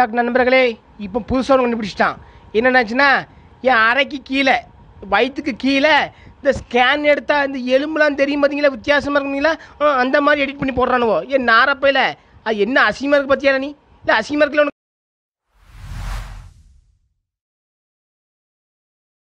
TikTok நண்பர்களே இப்போ புதுசாக ஒன்று கண்டுபிடிச்சிட்டான் என்னென்னாச்சுன்னா என் அரைக்கு கீழே வயிற்றுக்கு கீழே இந்த ஸ்கேன் எடுத்தால் இந்த எலும்புலாம் தெரியும் பார்த்தீங்களா வித்தியாசமாக இருக்குங்களா அந்த மாதிரி எடிட் பண்ணி போடுறானுவோ என் நாரப்பையில் அது என்ன அசிமருக்கு இருக்குது நீ இல்லை அசிமருக்கில்